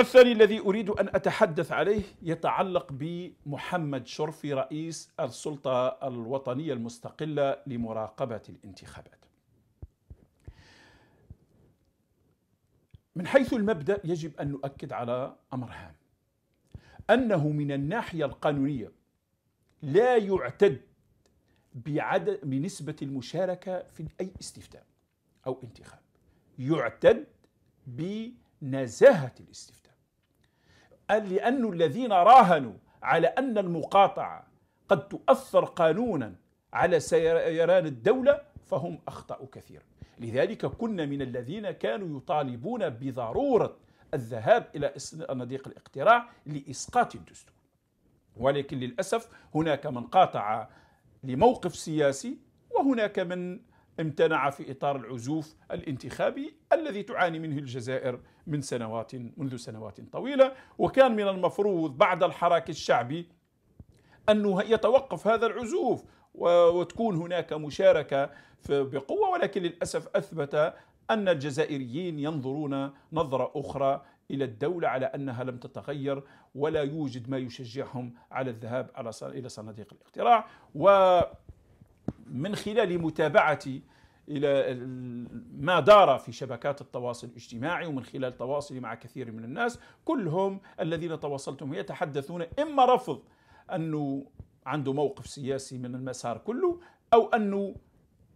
الثاني الذي أريد أن أتحدث عليه يتعلق بمحمد شرفي رئيس السلطة الوطنية المستقلة لمراقبة الانتخابات من حيث المبدأ يجب أن نؤكد على أمر هام أنه من الناحية القانونية لا يعتد بعدد بنسبة المشاركة في أي استفتاء أو انتخاب يعتد بنزاهة الاستفتاء قال لأن الذين راهنوا على أن المقاطعة قد تؤثر قانونا على سيران الدولة فهم أخطأوا كثيرا لذلك كنا من الذين كانوا يطالبون بضرورة الذهاب إلى صناديق الاقتراع لإسقاط الدستور ولكن للأسف هناك من قاطع لموقف سياسي وهناك من امتنع في إطار العزوف الانتخابي الذي تعاني منه الجزائر من سنوات منذ سنوات طويلة وكان من المفروض بعد الحراك الشعبي أنه يتوقف هذا العزوف وتكون هناك مشاركة بقوة ولكن للأسف أثبت أن الجزائريين ينظرون نظرة أخرى إلى الدولة على أنها لم تتغير ولا يوجد ما يشجعهم على الذهاب إلى صناديق الاقتراع ومن خلال متابعتي الى ما دار في شبكات التواصل الاجتماعي ومن خلال تواصلي مع كثير من الناس كلهم الذين تواصلتهم يتحدثون اما رفض انه عنده موقف سياسي من المسار كله او انه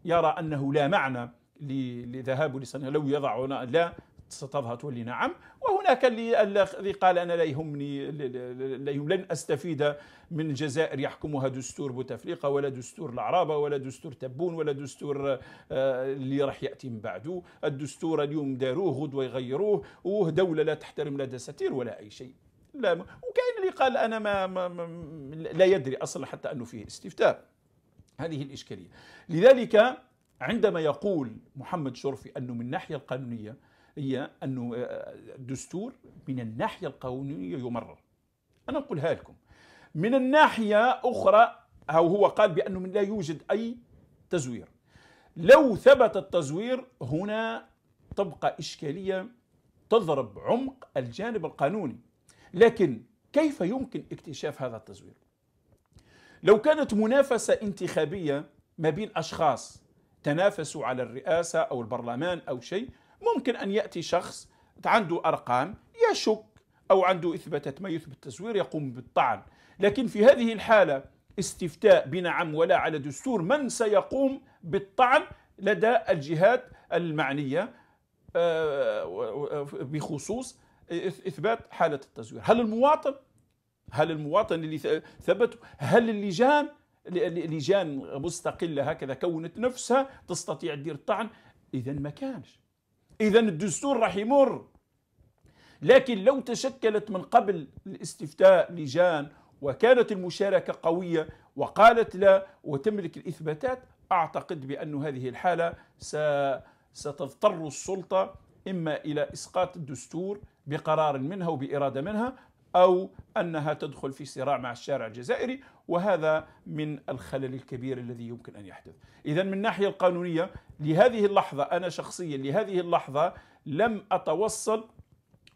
يرى انه لا معنى لذهابه لصنعاء لو يضع لا ستظهر تقول لي نعم وهناك اللي قال انا لا يهمني لا يهم لن استفيد من الجزائر يحكمها دستور بوتفليقه ولا دستور العرابه ولا دستور تبون ولا دستور آه، اللي راح ياتي من بعده الدستور اليوم داروه غدوه يغيروه ودوله لا تحترم لا دساتير ولا اي شيء لا وكاين اللي قال انا ما, ما لا يدري اصلا حتى انه فيه استفتاء هذه الاشكاليه لذلك عندما يقول محمد شرفي انه من الناحيه القانونيه هي أنه الدستور آه، من الناحية القانونية يمرر أنا نقولها لكم من الناحية أخرى أو هو قال بأنه لا يوجد أي تزوير لو ثبت التزوير هنا تبقى إشكالية تضرب عمق الجانب القانوني لكن كيف يمكن اكتشاف هذا التزوير لو كانت منافسة انتخابية ما بين أشخاص تنافسوا على الرئاسة أو البرلمان أو شيء ممكن أن يأتي شخص عنده أرقام يشك أو عنده إثباتات ما يثبت التزوير يقوم بالطعن لكن في هذه الحالة استفتاء بنعم ولا على دستور من سيقوم بالطعن لدى الجهات المعنية آه، بخصوص إثبات حالة التزوير هل المواطن هل المواطن اللي ثبت هل اللجان لجان مستقلة هكذا كونت نفسها تستطيع تدير الطعن إذا ما كانش إذا الدستور راح يمر لكن لو تشكلت من قبل الاستفتاء لجان وكانت المشاركة قوية وقالت لا وتملك الإثباتات أعتقد بأن هذه الحالة ستضطر السلطة إما إلى إسقاط الدستور بقرار منها وبإرادة منها أو أنها تدخل في صراع مع الشارع الجزائري وهذا من الخلل الكبير الذي يمكن أن يحدث إذا من الناحية القانونية لهذه اللحظة أنا شخصيا لهذه اللحظة لم أتوصل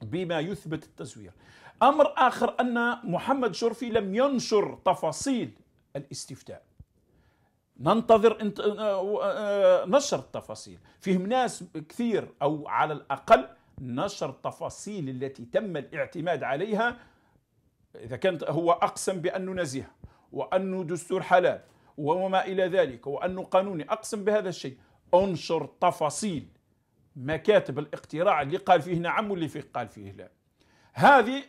بما يثبت التزوير أمر آخر أن محمد شرفي لم ينشر تفاصيل الاستفتاء ننتظر آه، آه، نشر التفاصيل فيهم ناس كثير أو على الأقل نشر التفاصيل التي تم الاعتماد عليها إذا كانت هو أقسم بأنه نزيه وأنه دستور حلال وما إلى ذلك وأنه قانوني أقسم بهذا الشيء انشر تفاصيل مكاتب الاقتراع اللي قال فيه نعم واللي فيه قال فيه لا هذه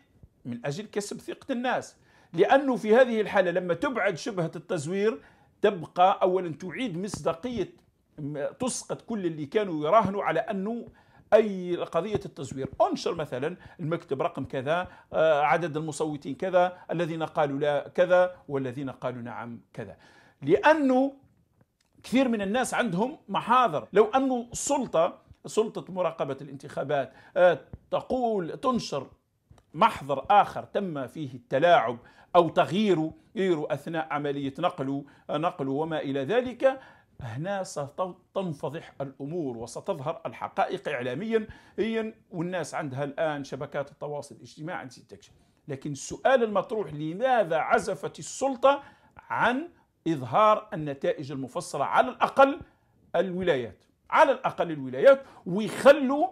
من أجل كسب ثقة الناس لأنه في هذه الحالة لما تبعد شبهة التزوير تبقى أولا تعيد مصداقية تسقط كل اللي كانوا يراهنوا على أنه أي قضية التزوير أنشر مثلا المكتب رقم كذا آه، عدد المصوتين كذا الذين قالوا لا كذا والذين قالوا نعم كذا لأنه كثير من الناس عندهم محاضر لو أنه السلطة سلطة مراقبة الانتخابات آه، تقول تنشر محضر آخر تم فيه التلاعب أو تغييره أثناء عملية نقله نقله وما إلى ذلك هنا ستنفضح الامور وستظهر الحقائق اعلاميا والناس عندها الان شبكات التواصل الاجتماعي تكشف لكن السؤال المطروح لماذا عزفت السلطه عن اظهار النتائج المفصله على الاقل الولايات على الاقل الولايات ويخلوا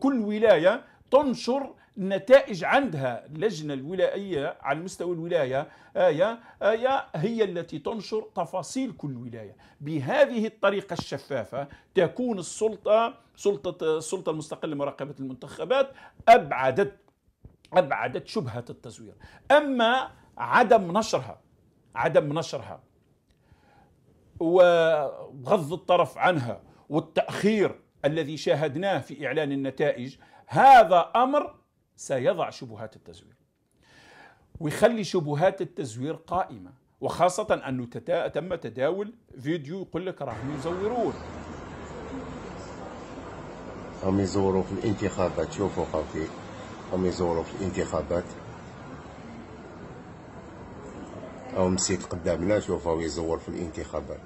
كل ولايه تنشر نتائج عندها اللجنة الولائية على مستوى الولاية آية آية هي التي تنشر تفاصيل كل ولاية بهذه الطريقة الشفافة تكون السلطة سلطة آه، السلطة المستقلة لمراقبة المنتخبات أبعدت أبعدت شبهة التزوير أما عدم نشرها عدم نشرها وغض الطرف عنها والتأخير الذي شاهدناه في إعلان النتائج هذا أمر سيضع شبهات التزوير ويخلي شبهات التزوير قائمة وخاصة أنه تتا... تم تداول فيديو يقول لك راهم يزورون هم يزوروا في الانتخابات شوفوا خوتي هم يزوروا في الانتخابات او مسيت قدامنا شوفوا يزور في الانتخابات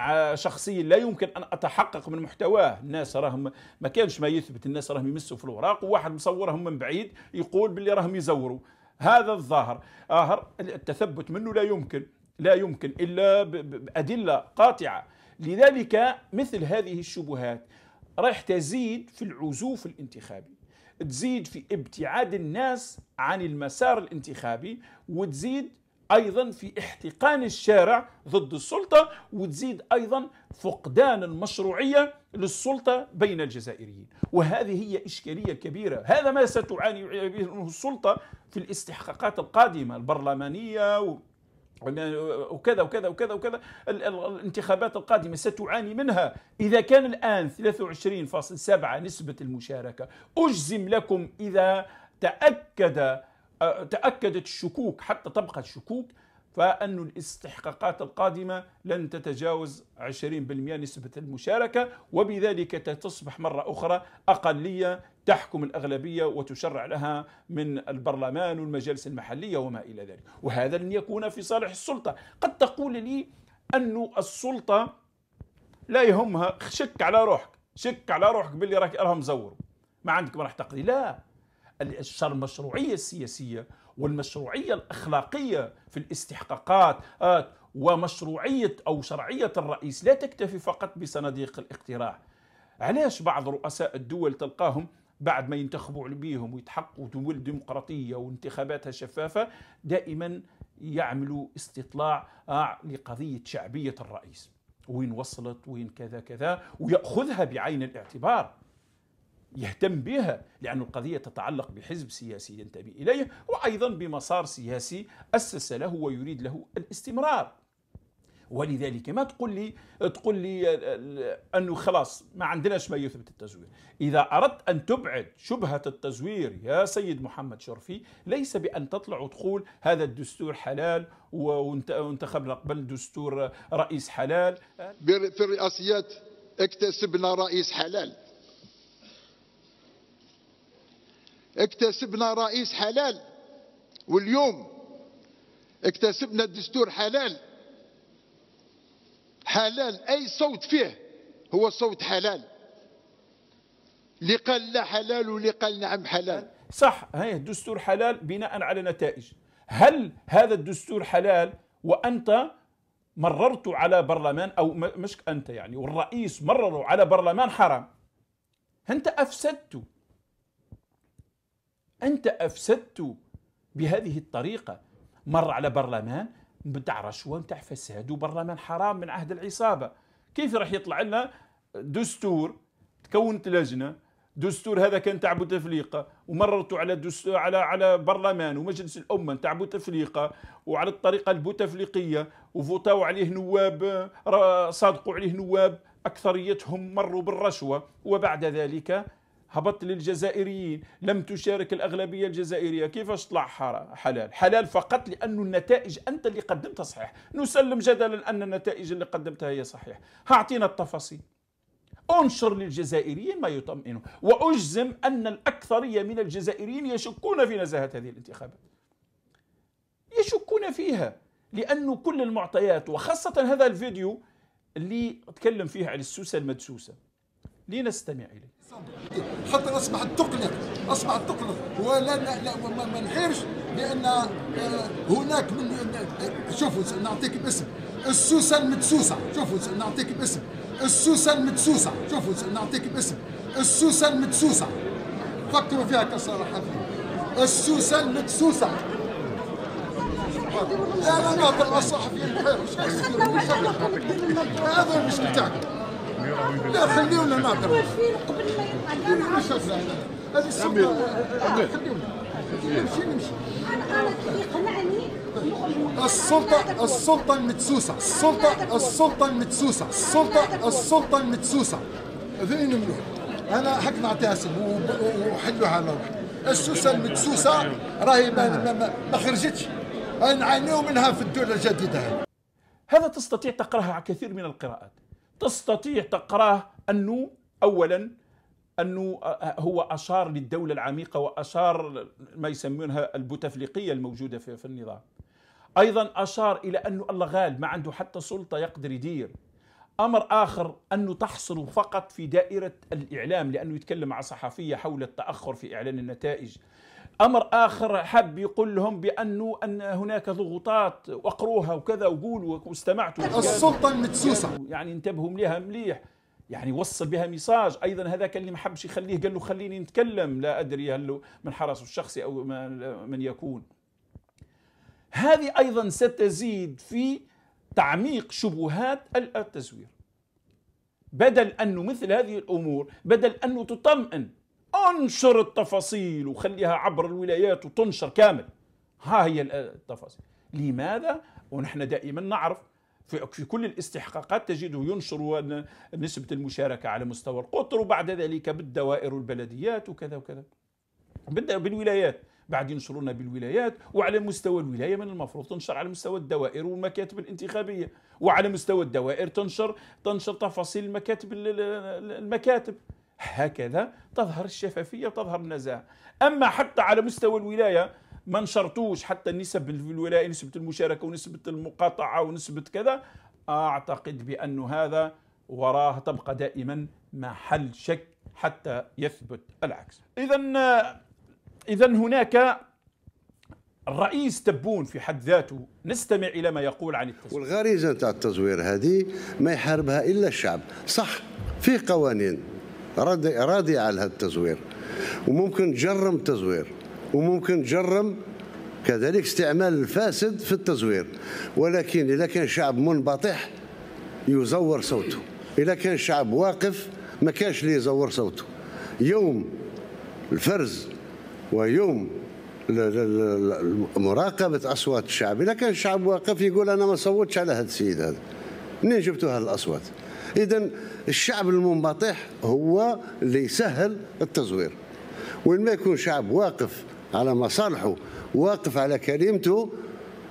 مع لا يمكن أن أتحقق من محتواه الناس راهم ما كانش ما يثبت الناس راهم يمسوا في الوراق وواحد مصورهم من بعيد يقول باللي راهم يزوروا هذا الظاهر آخر التثبت منه لا يمكن لا يمكن إلا بأدلة قاطعة لذلك مثل هذه الشبهات رايح تزيد في العزوف الانتخابي تزيد في ابتعاد الناس عن المسار الانتخابي وتزيد ايضا في احتقان الشارع ضد السلطه وتزيد ايضا فقدان المشروعيه للسلطه بين الجزائريين وهذه هي اشكاليه كبيره هذا ما ستعاني منه السلطه في الاستحقاقات القادمه البرلمانيه و... وكذا وكذا وكذا وكذا الانتخابات القادمة ستعاني منها إذا كان الآن 23.7 نسبة المشاركة أجزم لكم إذا تأكد تأكدت الشكوك حتى تبقى الشكوك فأن الاستحقاقات القادمة لن تتجاوز 20% نسبة المشاركة وبذلك تصبح مرة أخرى أقلية تحكم الأغلبية وتشرع لها من البرلمان والمجالس المحلية وما إلى ذلك وهذا لن يكون في صالح السلطة قد تقول لي أن السلطة لا يهمها شك على روحك شك على روحك باللي راك راهم زوروا ما عندك ما راح تقضي لا المشروعية السياسية والمشروعية الأخلاقية في الاستحقاقات آه، ومشروعية أو شرعية الرئيس لا تكتفي فقط بصناديق الاقتراع علاش بعض رؤساء الدول تلقاهم بعد ما ينتخبوا بيهم ويتحققوا دول ديمقراطية وانتخاباتها شفافة دائما يعملوا استطلاع آه، لقضية شعبية الرئيس وين وصلت وين كذا كذا ويأخذها بعين الاعتبار يهتم بها لأن القضية تتعلق بحزب سياسي ينتمي إليه وأيضا بمسار سياسي أسس له ويريد له الاستمرار ولذلك ما تقول لي تقول لي آه، آه، انه خلاص ما عندناش ما يثبت التزوير، اذا اردت ان تبعد شبهه التزوير يا سيد محمد شرفي ليس بان تطلع وتقول هذا الدستور حلال وانتخبنا قبل دستور رئيس حلال في الرئاسيات اكتسبنا رئيس حلال اكتسبنا رئيس حلال واليوم اكتسبنا الدستور حلال حلال أي صوت فيه هو صوت حلال اللي قال لا حلال واللي قال نعم حلال صح هي الدستور حلال بناء على نتائج هل هذا الدستور حلال وأنت مررت على برلمان أو مش أنت يعني والرئيس مرره على برلمان حرام أنت افسدته أنت أفسدت بهذه الطريقة مر على برلمان بتاع رشوة بتاع فساد وبرلمان حرام من عهد العصابة كيف راح يطلع لنا دستور تكونت لجنة دستور هذا كان تاع بوتفليقه ومررتوا على دستور على على برلمان ومجلس الامه تاع بوتفليقه وعلى الطريقه البوتفليقيه وفوتوا عليه نواب صادقوا عليه نواب اكثريتهم مروا بالرشوه وبعد ذلك هبط للجزائريين لم تشارك الأغلبية الجزائرية كيفاش طلع حلال حلال فقط لأن النتائج أنت اللي قدمتها صحيح نسلم جدلا أن النتائج اللي قدمتها هي صحيح هاعطينا التفاصيل انشر للجزائريين ما يطمئنه وأجزم أن الأكثرية من الجزائريين يشكون في نزاهة هذه الانتخابات يشكون فيها لأنه كل المعطيات وخاصة هذا الفيديو اللي أتكلم فيه عن السوسة المدسوسة لنستمع إليه خاطر اصبحت تقلق اصبحت تقلق ولا لا, لا وما ما نحيرش لان آه، هناك من شوفوا نعطيك باسم السوسه المدسوسه شوفوا نعطيك باسم السوسه المدسوسه شوفوا نعطيك باسم السوسه المدسوسه فكروا فيها كصراحه السوسه المدسوسه انا نهضر مع الصحفيين هذا المشكل تاعكم لا خليونا نهضر السلطه السلطة المتسوسة المدسوسة السلطة السلطة المدسوسة السلطة السلطة المدسوسة فين ممنوع أنا حق نعطيها اسم وحلوها على روحي السوسة المدسوسة راهي ما, ما, ما خرجتش نعانيو منها في الدولة الجديدة هذا تستطيع تقراها على كثير من القراءات تستطيع تقراه أنه أولا أنه آه، آه، هو أشار للدولة العميقة وأشار ما يسمونها البوتفليقية الموجودة في النظام أيضا أشار إلى أنه الله غالب ما عنده حتى سلطة يقدر يدير امر اخر انه تحصل فقط في دائره الاعلام لانه يتكلم مع صحفيه حول التاخر في اعلان النتائج امر اخر حب يقول لهم بانه ان هناك ضغوطات واقروها وكذا وقولوا واستمعتوا السلطه المدسوسه يعني انتبهوا لها مليح يعني وصل بها ميساج ايضا هذاك اللي ما حبش يخليه قال له خليني نتكلم لا ادري هل من حرسه الشخصي او من يكون هذه ايضا ستزيد في تعميق شبهات التزوير بدل انه مثل هذه الامور بدل انه تطمئن انشر التفاصيل وخليها عبر الولايات وتنشر كامل ها هي التفاصيل لماذا ونحن دائما نعرف في كل الاستحقاقات تجده ينشر نسبة المشاركة على مستوى القطر وبعد ذلك بالدوائر والبلديات وكذا وكذا بالولايات بعد ينشرون بالولايات وعلى مستوى الولايه من المفروض تنشر على مستوى الدوائر والمكاتب الانتخابيه وعلى مستوى الدوائر تنشر تنشر تفاصيل المكاتب المكاتب هكذا تظهر الشفافيه وتظهر النزاهه اما حتى على مستوى الولايه ما نشرتوش حتى نسب الولايه نسبه المشاركه ونسبه المقاطعه ونسبه كذا اعتقد بان هذا وراه تبقى دائما محل شك حتى يثبت العكس اذا اذا هناك الرئيس تبون في حد ذاته نستمع الى ما يقول عن التزوير والغريزه نتاع التزوير هذه ما يحاربها الا الشعب صح في قوانين راضي راضي على هذا التزوير وممكن تجرم التزوير وممكن تجرم كذلك استعمال الفاسد في التزوير ولكن إذا كان شعب منبطح يزور صوته إذا كان شعب واقف ما كانش لي يزور صوته يوم الفرز ويوم مراقبة أصوات الشعب إذا كان الشعب واقف يقول أنا ما صوتش على هذا السيد هذا منين جبتوا هذه الأصوات إذا الشعب المنبطح هو اللي يسهل التزوير وين ما يكون شعب واقف على مصالحه واقف على كلمته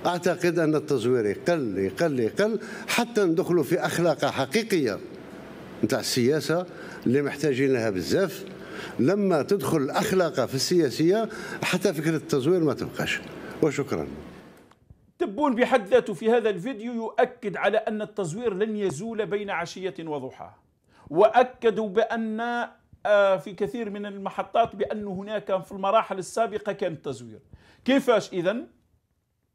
أعتقد أن التزوير يقل يقل يقل حتى ندخلوا في أخلاق حقيقية نتاع السياسة اللي محتاجين لها بزاف لما تدخل الأخلاق في السياسية حتى فكرة التزوير ما تبقاش وشكرا تبون بحد ذاته في هذا الفيديو يؤكد على أن التزوير لن يزول بين عشية وضحاها وأكدوا بأن آه، في كثير من المحطات بأن هناك في المراحل السابقة كان التزوير كيفاش إذا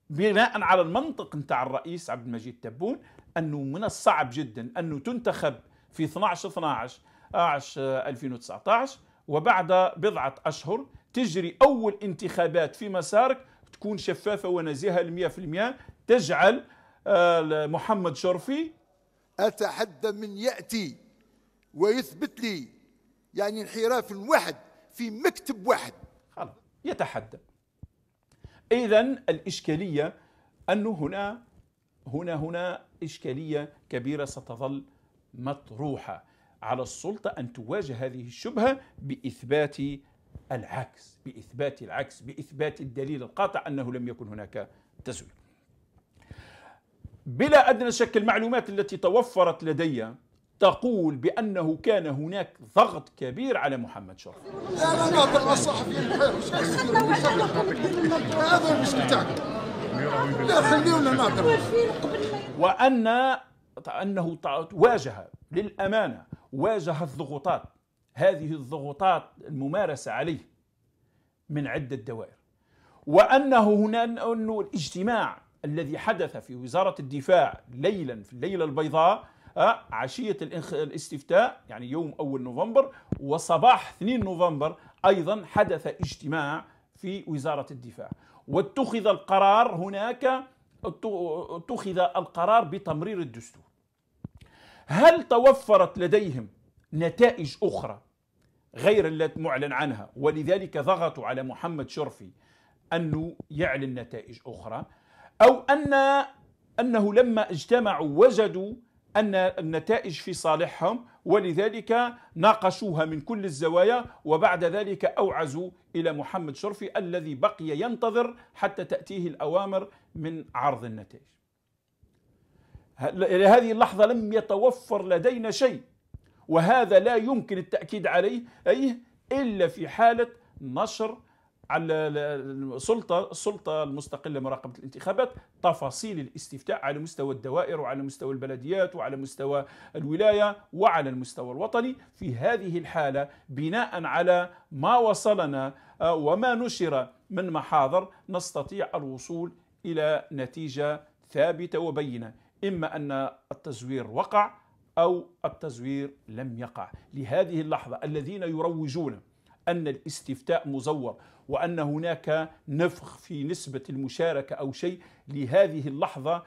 بناء على المنطق نتاع الرئيس عبد المجيد تبون أنه من الصعب جدا أنه تنتخب في 12 12 2019 وبعد بضعة أشهر تجري أول انتخابات في مسارك تكون شفافة ونزيهة 100% في تجعل آه، محمد شرفي أتحدى من يأتي ويثبت لي يعني انحراف واحد في مكتب واحد خلاص يتحدى اذا الاشكاليه انه هنا هنا هنا اشكاليه كبيره ستظل مطروحه على السلطه ان تواجه هذه الشبهه باثبات العكس باثبات العكس باثبات الدليل القاطع انه لم يكن هناك تزوير بلا ادنى شك المعلومات التي توفرت لدي تقول بأنه كان هناك ضغط كبير على محمد شرف أنا ناطر على الصحفيين هذا المشكل لا خليونا ناطر وأن أنه واجه للأمانة واجه الضغوطات هذه الضغوطات الممارسة عليه من عدة دوائر وأنه هنا أنه الاجتماع الذي حدث في وزارة الدفاع ليلا في الليلة البيضاء آه، عشية الاستفتاء يعني يوم أول نوفمبر وصباح 2 نوفمبر أيضا حدث اجتماع في وزارة الدفاع واتخذ القرار هناك اتخذ القرار بتمرير الدستور هل توفرت لديهم نتائج أخرى غير التي معلن عنها ولذلك ضغطوا على محمد شرفي أنه يعلن نتائج أخرى أو أن أنه لما اجتمعوا وجدوا أن النتائج في صالحهم ولذلك ناقشوها من كل الزوايا وبعد ذلك أوعزوا إلى محمد شرفي الذي بقي ينتظر حتى تأتيه الأوامر من عرض النتائج إلى يعني هذه اللحظة لم يتوفر لدينا شيء وهذا لا يمكن التأكيد عليه أي إلا في حالة نشر على السلطة السلطة المستقلة مراقبة الانتخابات تفاصيل الاستفتاء على مستوى الدوائر وعلى مستوى البلديات وعلى مستوى الولاية وعلى المستوى الوطني في هذه الحالة بناء على ما وصلنا آه، وما نشر من محاضر نستطيع الوصول إلى نتيجة ثابتة وبينة إما أن التزوير وقع أو التزوير لم يقع لهذه اللحظة الذين يروجون أن الاستفتاء مزور وأن هناك نفخ في نسبة المشاركة أو شيء لهذه اللحظة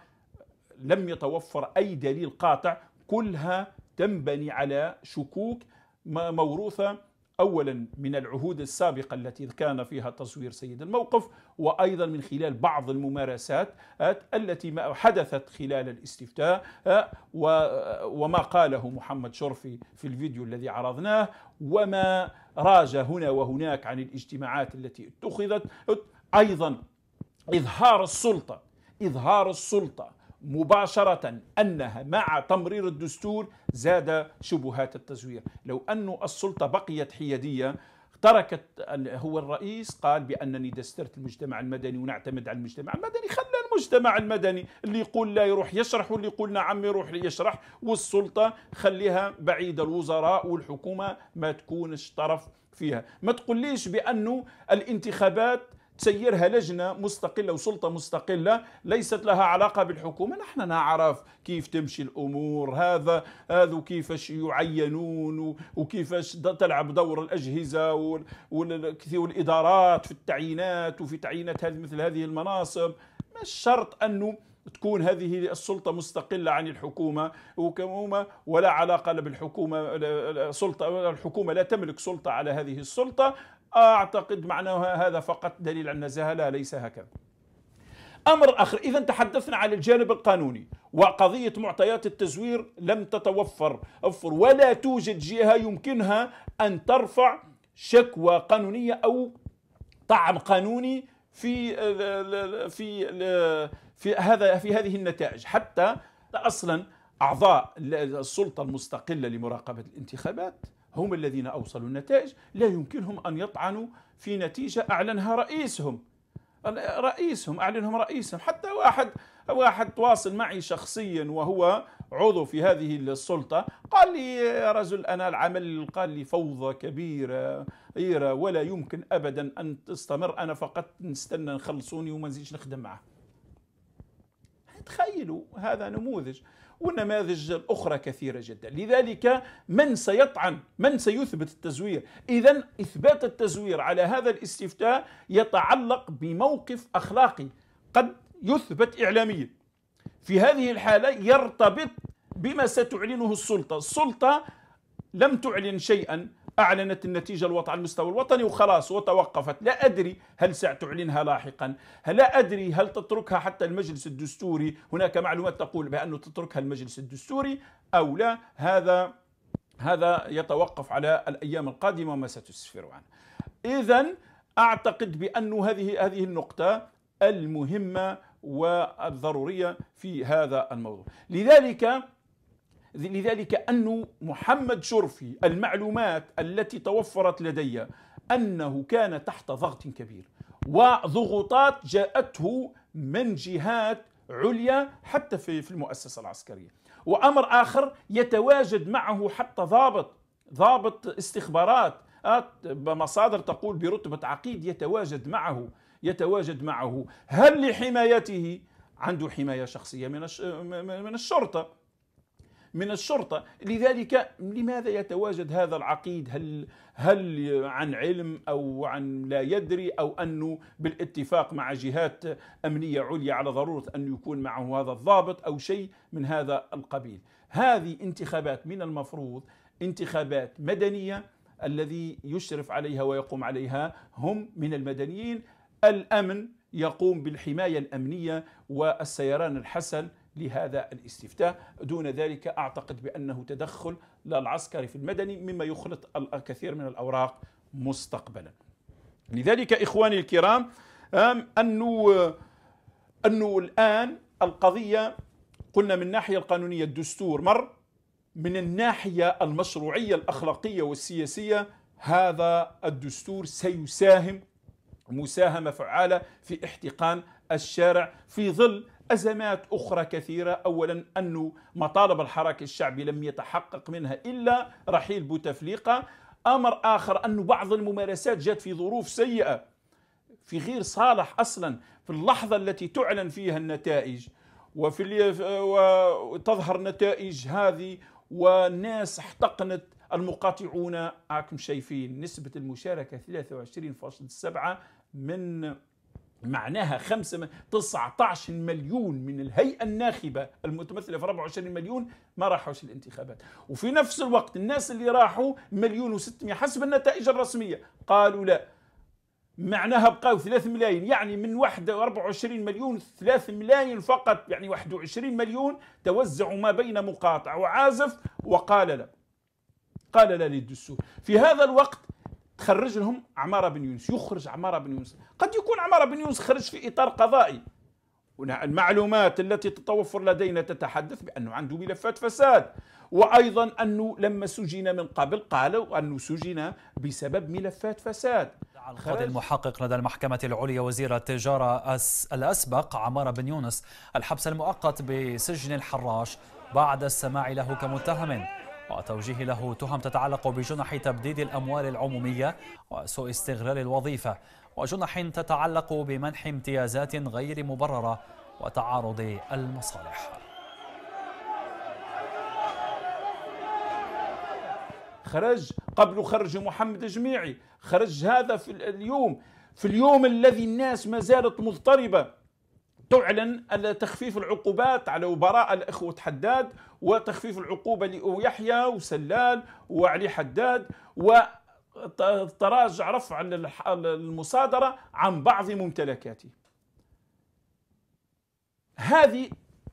لم يتوفر أي دليل قاطع كلها تنبني على شكوك موروثة أولا من العهود السابقة التي كان فيها تصوير سيد الموقف وأيضا من خلال بعض الممارسات آه، التي حدثت خلال الاستفتاء آه، وما قاله محمد شرفي في الفيديو الذي عرضناه وما راج هنا وهناك عن الاجتماعات التي اتخذت أيضا إظهار السلطة إظهار السلطة مباشرة أنها مع تمرير الدستور زاد شبهات التزوير لو أن السلطة بقيت حيادية تركت هو الرئيس قال بانني دسترت المجتمع المدني ونعتمد على المجتمع المدني خلى المجتمع المدني اللي يقول لا يروح يشرح واللي يقول نعم يروح يشرح والسلطه خليها بعيده الوزراء والحكومه ما تكونش طرف فيها ما تقوليش بانه الانتخابات تسيرها لجنه مستقله وسلطه مستقله ليست لها علاقه بالحكومه نحن نعرف كيف تمشي الامور هذا هذا كيفاش يعينون وكيفاش تلعب دور الاجهزه والادارات في التعيينات وفي تعيينات مثل هذه المناصب مش شرط انه تكون هذه السلطة مستقلة عن الحكومة وكمومة ولا علاقة بالحكومة سلطة الحكومة لا تملك سلطة على هذه السلطة أعتقد معناها هذا فقط دليل على النزاهة لا ليس هكذا أمر آخر إذا تحدثنا على الجانب القانوني وقضية معطيات التزوير لم تتوفر أفر ولا توجد جهة يمكنها أن ترفع شكوى قانونية أو طعن قانوني في آه، في في هذا في هذه النتائج حتى اصلا اعضاء السلطه المستقله لمراقبه الانتخابات هم الذين أوصلوا النتائج لا يمكنهم أن يطعنوا في نتيجة أعلنها رئيسهم رئيسهم أعلنهم رئيسهم حتى واحد واحد تواصل معي شخصيا وهو عضو في هذه السلطة قال لي يا رجل أنا العمل قال لي فوضى كبيرة ولا يمكن أبدا أن تستمر أنا فقط نستنى نخلصوني وما نزيدش نخدم معه تخيلوا هذا نموذج ونماذج أخرى كثيرة جدا لذلك من سيطعن من سيثبت التزوير إذا إثبات التزوير على هذا الاستفتاء يتعلق بموقف أخلاقي قد يثبت إعلاميا في هذه الحالة يرتبط بما ستعلنه السلطة السلطة لم تعلن شيئا أعلنت النتيجة الوطن على المستوى الوطني وخلاص وتوقفت لا أدري هل ستعلنها لاحقا لا أدري هل تتركها حتى المجلس الدستوري هناك معلومات تقول بأنه تتركها المجلس الدستوري أو لا هذا هذا يتوقف على الأيام القادمة وما ستسفر عنه إذا أعتقد بأن هذه هذه النقطة المهمة والضرورية في هذا الموضوع لذلك لذلك أن محمد شرفي المعلومات التي توفرت لدي أنه كان تحت ضغط كبير وضغوطات جاءته من جهات عليا حتى في المؤسسة العسكرية وأمر آخر يتواجد معه حتى ضابط ضابط استخبارات آه، مصادر تقول برتبة عقيد يتواجد معه يتواجد معه هل لحمايته عنده حماية شخصية من من الشرطة من الشرطة لذلك لماذا يتواجد هذا العقيد هل, هل عن علم أو عن لا يدري أو أنه بالاتفاق مع جهات أمنية عليا على ضرورة أن يكون معه هذا الضابط أو شيء من هذا القبيل هذه انتخابات من المفروض انتخابات مدنية الذي يشرف عليها ويقوم عليها هم من المدنيين الأمن يقوم بالحماية الأمنية والسيران الحسن لهذا الاستفتاء دون ذلك أعتقد بأنه تدخل للعسكري في المدني مما يخلط الكثير من الأوراق مستقبلا لذلك إخواني الكرام أنه, أنه الآن القضية قلنا من الناحية القانونية الدستور مر من الناحية المشروعية الأخلاقية والسياسية هذا الدستور سيساهم مساهمة فعالة في احتقان الشارع في ظل أزمات أخرى كثيرة أولا أن مطالب الحراك الشعبي لم يتحقق منها إلا رحيل بوتفليقة أمر آخر أن بعض الممارسات جاءت في ظروف سيئة في غير صالح أصلا في اللحظة التي تعلن فيها النتائج وفي وتظهر نتائج هذه والناس احتقنت المقاطعون راكم شايفين نسبة المشاركة 23.7 من معناها خمسة 19 مليون من الهيئة الناخبة المتمثلة في 24 مليون ما راحوش الانتخابات وفي نفس الوقت الناس اللي راحوا مليون و600 حسب النتائج الرسمية قالوا لا معناها بقاو 3 ملايين يعني من 24 مليون 3 ملايين فقط يعني 21 مليون توزعوا ما بين مقاطع وعازف وقال لا قال لا للدستور في هذا الوقت تخرج لهم عمارة بن يونس يخرج عمارة بن يونس قد يكون عمارة بن يونس خرج في إطار قضائي المعلومات التي تتوفر لدينا تتحدث بأنه عنده ملفات فساد وأيضا أنه لما سجن من قبل قالوا أنه سجن بسبب ملفات فساد القاضي المحقق لدى المحكمة العليا وزير التجارة الأسبق عمارة بن يونس الحبس المؤقت بسجن الحراش بعد السماع له كمتهم وتوجيه له تهم تتعلق بجنح تبديد الأموال العمومية وسوء استغلال الوظيفة وجنح تتعلق بمنح امتيازات غير مبررة وتعارض المصالح خرج قبل خرج محمد جميعي خرج هذا في اليوم في اليوم الذي الناس ما زالت مضطربة تعلن تخفيف العقوبات على وبراء الإخوة حداد وتخفيف العقوبة ليحيى وسلال وعلي حداد و تراجع رفع المصادرة عن بعض ممتلكاته هذه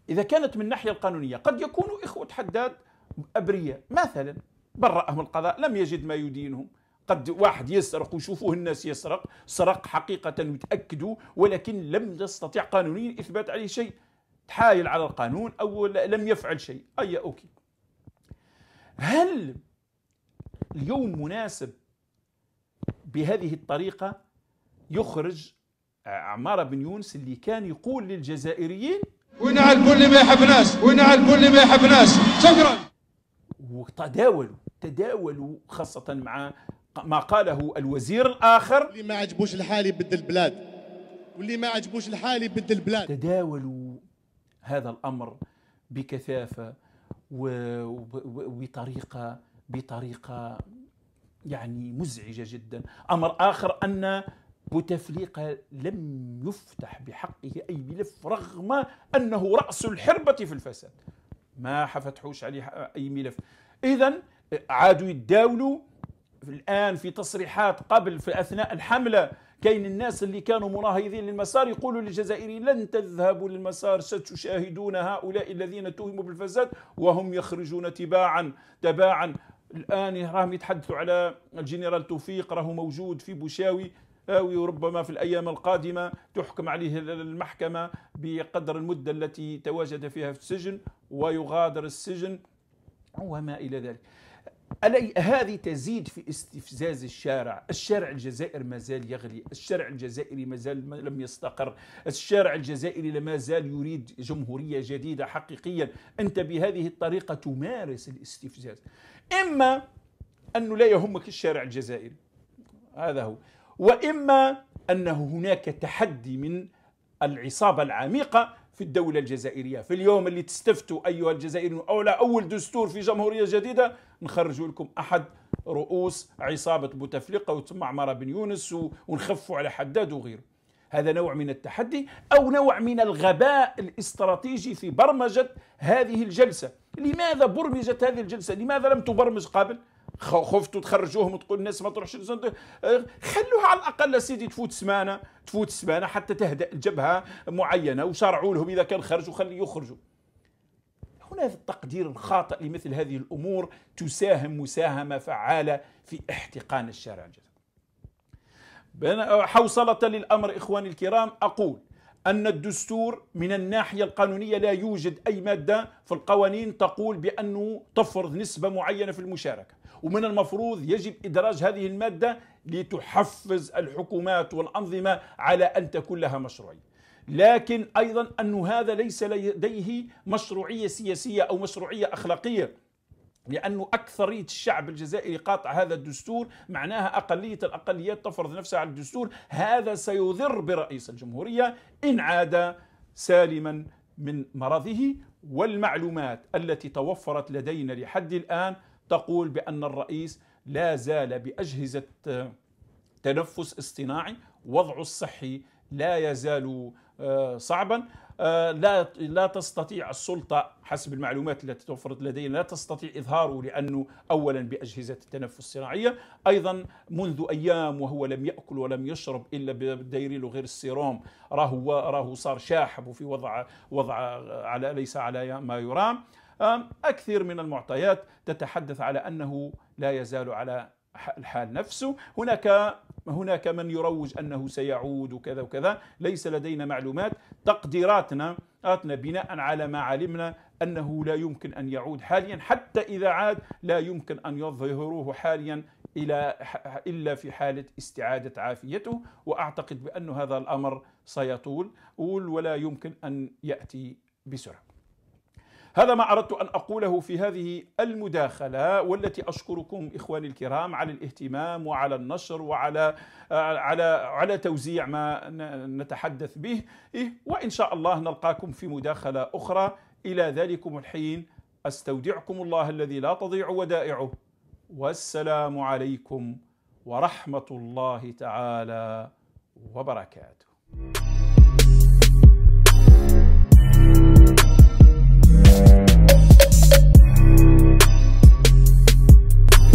إذا كانت من الناحية القانونية قد يكون إخوة حداد أبرياء مثلا برأهم القضاء لم يجد ما يدينهم قد واحد يسرق ويشوفوه الناس يسرق سرق حقيقة وتأكدوا ولكن لم يستطع قانونيا إثبات عليه شيء تحايل على القانون أو لم يفعل شيء أي أوكي هل اليوم مناسب بهذه الطريقة يخرج عمارة بن يونس اللي كان يقول للجزائريين ونعى الكل اللي ما يحب ناس الكل اللي ما ناس شكرا وتداولوا تداولوا خاصة مع ما قاله الوزير الآخر اللي ما عجبوش الحال يبدل البلاد واللي ما عجبوش الحال يبدل البلاد تداولوا هذا الأمر بكثافة وبطريقة بطريقة يعني مزعجة جدا أمر آخر أن بوتفليقة لم يفتح بحقه أي ملف رغم أنه رأس الحربة في الفساد ما فتحوش عليه أي ملف إذا عادوا يتداولوا الآن في تصريحات قبل في أثناء الحملة كاين الناس اللي كانوا مراهضين للمسار يقولوا للجزائريين لن تذهبوا للمسار ستشاهدون هؤلاء الذين اتهموا بالفساد وهم يخرجون تباعا تباعا الآن راهم يتحدثوا على الجنرال توفيق راهو موجود في بوشاوي آه، وربما في الأيام القادمة تحكم عليه المحكمة بقدر المدة التي تواجد فيها في السجن ويغادر السجن وما إلى ذلك هذه تزيد في استفزاز الشارع الشارع الجزائر ما زال يغلي الشارع الجزائري ما زال لم يستقر الشارع الجزائري لما زال يريد جمهورية جديدة حقيقيا أنت بهذه الطريقة تمارس الاستفزاز إما أنه لا يهمك الشارع الجزائري هذا هو وإما أنه هناك تحدي من العصابة العميقة في الدولة الجزائرية في اليوم اللي تستفتوا أيها الجزائريون أو لا أول دستور في جمهورية جديدة نخرجوا لكم احد رؤوس عصابه بوتفليقه وتم عماره بن يونس ونخفوا على حداد وغيره هذا نوع من التحدي او نوع من الغباء الاستراتيجي في برمجه هذه الجلسه لماذا برمجت هذه الجلسه لماذا لم تبرمج قبل خفتوا تخرجوهم وتقول الناس ما تروحش أه، خلوها على الاقل سيدي تفوت سمانه تفوت سمانه حتى تهدا الجبهه معينه وشرعوا لهم اذا كان خرجوا خليه يخرجوا هنا في التقدير الخاطئ لمثل هذه الأمور تساهم مساهمة فعالة في احتقان الشارع الجزائري حوصلة للأمر إخواني الكرام أقول أن الدستور من الناحية القانونية لا يوجد أي مادة في القوانين تقول بأنه تفرض نسبة معينة في المشاركة ومن المفروض يجب إدراج هذه المادة لتحفز الحكومات والأنظمة على أن تكون لها مشروعية لكن أيضا أن هذا ليس لديه مشروعية سياسية أو مشروعية أخلاقية لأنه أكثرية الشعب الجزائري قاطع هذا الدستور معناها أقلية الأقليات تفرض نفسها على الدستور هذا سيضر برئيس الجمهورية إن عاد سالما من مرضه والمعلومات التي توفرت لدينا لحد الآن تقول بأن الرئيس لا زال بأجهزة تنفس اصطناعي وضعه الصحي لا يزال آه، صعبا آه، لا لا تستطيع السلطه حسب المعلومات التي توفرت لدينا لا تستطيع اظهاره لانه اولا باجهزه التنفس الصناعيه ايضا منذ ايام وهو لم ياكل ولم يشرب الا بدايريله غير السيروم راهو راهو صار شاحب وفي وضع وضع على ليس على ما يرام اكثر من المعطيات تتحدث على انه لا يزال على الحال نفسه هناك هناك من يروج أنه سيعود وكذا وكذا ليس لدينا معلومات تقديراتنا أتنا بناء على ما علمنا أنه لا يمكن أن يعود حاليا حتى إذا عاد لا يمكن أن يظهروه حاليا إلى إلا في حالة استعادة عافيته وأعتقد بأن هذا الأمر سيطول ولا يمكن أن يأتي بسرعة هذا ما أردت أن أقوله في هذه المداخلة والتي أشكركم إخواني الكرام على الاهتمام وعلى النشر وعلى على على توزيع ما نتحدث به إيه، وإن شاء الله نلقاكم في مداخلة أخرى إلى ذلكم الحين أستودعكم الله الذي لا تضيع ودائعه والسلام عليكم ورحمة الله تعالى وبركاته